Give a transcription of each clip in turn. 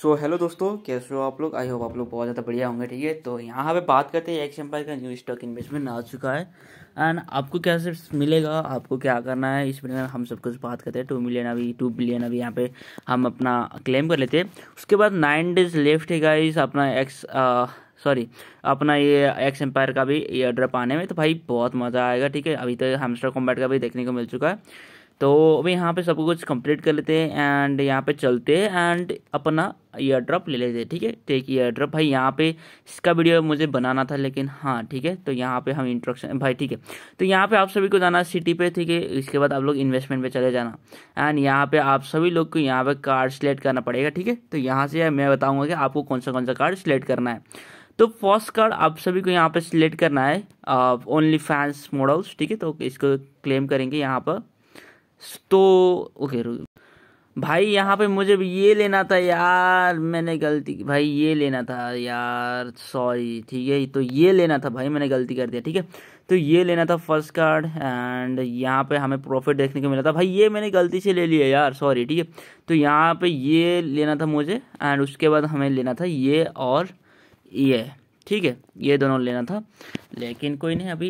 सो so, hello दोस्तों कैसे हो आप लोग आई होप आप लोग बहुत ज़्यादा बढ़िया होंगे ठीक है तो यहाँ पे बात करते हैं एक्स एम्पायर का न्यू स्टॉक इन्वेस्टमेंट आ चुका है एंड आपको कैसे मिलेगा आपको क्या करना है इस बारे में हम सब कुछ बात करते हैं टू मिलियन अभी टू बिलियन अभी यहाँ पे हम अपना क्लेम कर लेते हैं उसके बाद नाइन डेज लेफ्ट है गाइस अपना एक्स सॉरी अपना ये एक्स एम्पायर का भी ईयर ड्रॉप आने में तो भाई बहुत मज़ा आएगा ठीक है अभी तो हमस्टर कॉम्बैट का भी देखने को मिल चुका है तो अभी यहाँ पे सब कुछ कंप्लीट कर लेते हैं एंड यहाँ पे चलते हैं एंड अपना ईयर ड्रॉप ले लेते हैं ठीक है टेक ईयर ड्रॉप भाई यहाँ पे इसका वीडियो मुझे बनाना था लेकिन हाँ ठीक है तो यहाँ पे हम इंट्रोडक्शन भाई ठीक है तो यहाँ पे आप सभी को जाना सिटी पे ठीक है इसके बाद आप लोग इन्वेस्टमेंट पे चले जाना एंड यहाँ पे आप सभी लोग को यहाँ पे कार्ड सिलेक्ट करना पड़ेगा ठीक है तो यहाँ से मैं बताऊँगा कि आपको कौन सा कौन सा कार्ड सिलेक्ट करना है तो फर्स्ट कार्ड आप सभी को यहाँ पे सिलेक्ट करना है ओनली फैंस मॉडल्स ठीक है तो इसको क्लेम करेंगे यहाँ पर तो ओके भाई यहाँ पे मुझे ये लेना था यार मैंने गलती भाई ये लेना था यार सॉरी ठीक है तो ये लेना था भाई मैंने गलती कर दिया ठीक है तो ये लेना था फर्स्ट कार्ड एंड यहाँ पे हमें प्रॉफिट देखने को मिला था भाई ये मैंने गलती से ले लिया यार सॉरी ठीक है तो यहाँ पे ये लेना था मुझे एंड उसके बाद हमें लेना था ये और ये ठीक है ये दोनों लेना था लेकिन कोई नहीं अभी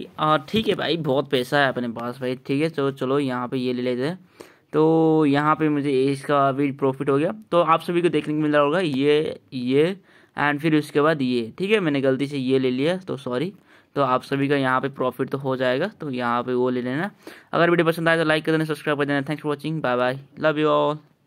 ठीक है भाई बहुत पैसा है अपने पास भाई ठीक है तो चलो यहाँ पे ये ले लेते हैं तो यहाँ पे मुझे इसका अभी प्रॉफिट हो गया तो आप सभी को देखने को मिल रहा होगा ये ये एंड फिर उसके बाद ये ठीक है मैंने गलती से ये ले लिया तो सॉरी तो आप सभी का यहाँ पे प्रॉफिट तो हो जाएगा तो यहाँ पे वो ले लेना अगर वीडियो पसंद आए तो लाइक कर देना सब्सक्राइब कर देना thanks for watching bye bye love you all